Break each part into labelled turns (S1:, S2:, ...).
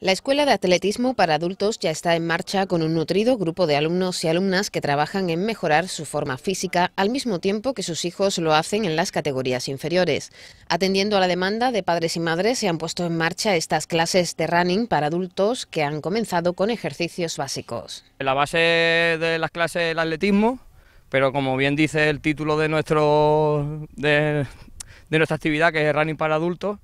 S1: La Escuela de Atletismo para Adultos ya está en marcha con un nutrido grupo de alumnos y alumnas que trabajan en mejorar su forma física al mismo tiempo que sus hijos lo hacen en las categorías inferiores. Atendiendo a la demanda de padres y madres se han puesto en marcha estas clases de running para adultos que han comenzado con ejercicios básicos.
S2: La base de las clases es el atletismo, pero como bien dice el título de, de nuestra actividad que es running para adultos,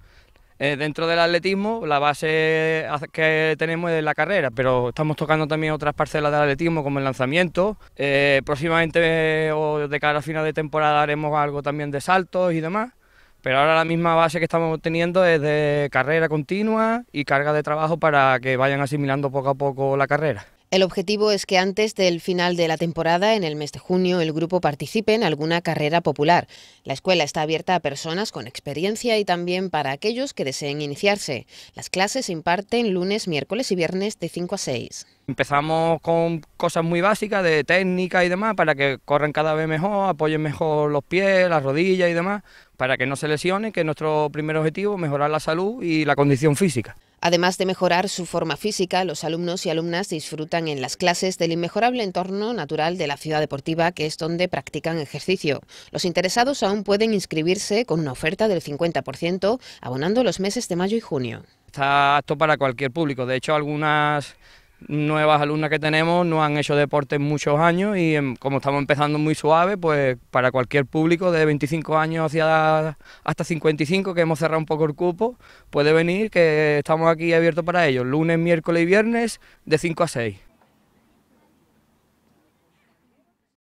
S2: eh, dentro del atletismo, la base que tenemos es la carrera, pero estamos tocando también otras parcelas del atletismo, como el lanzamiento. Eh, próximamente o de cara a final de temporada haremos algo también de saltos y demás. Pero ahora la misma base que estamos teniendo es de carrera continua y carga de trabajo para que vayan asimilando poco a poco la carrera.
S1: El objetivo es que antes del final de la temporada, en el mes de junio, el grupo participe en alguna carrera popular. La escuela está abierta a personas con experiencia y también para aquellos que deseen iniciarse. Las clases se imparten lunes, miércoles y viernes de 5 a 6.
S2: Empezamos con cosas muy básicas de técnica y demás para que corran cada vez mejor, apoyen mejor los pies, las rodillas y demás, para que no se lesionen, que nuestro primer objetivo, mejorar la salud y la condición física.
S1: Además de mejorar su forma física, los alumnos y alumnas disfrutan en las clases del inmejorable entorno natural de la ciudad deportiva, que es donde practican ejercicio. Los interesados aún pueden inscribirse con una oferta del 50%, abonando los meses de mayo y junio.
S2: Está apto para cualquier público. De hecho, algunas nuevas alumnas que tenemos no han hecho deporte en muchos años y em, como estamos empezando muy suave, pues para cualquier público de 25 años hacia hasta 55, que hemos cerrado un poco el cupo, puede venir, que estamos aquí abiertos para ellos, lunes, miércoles y viernes de 5 a 6.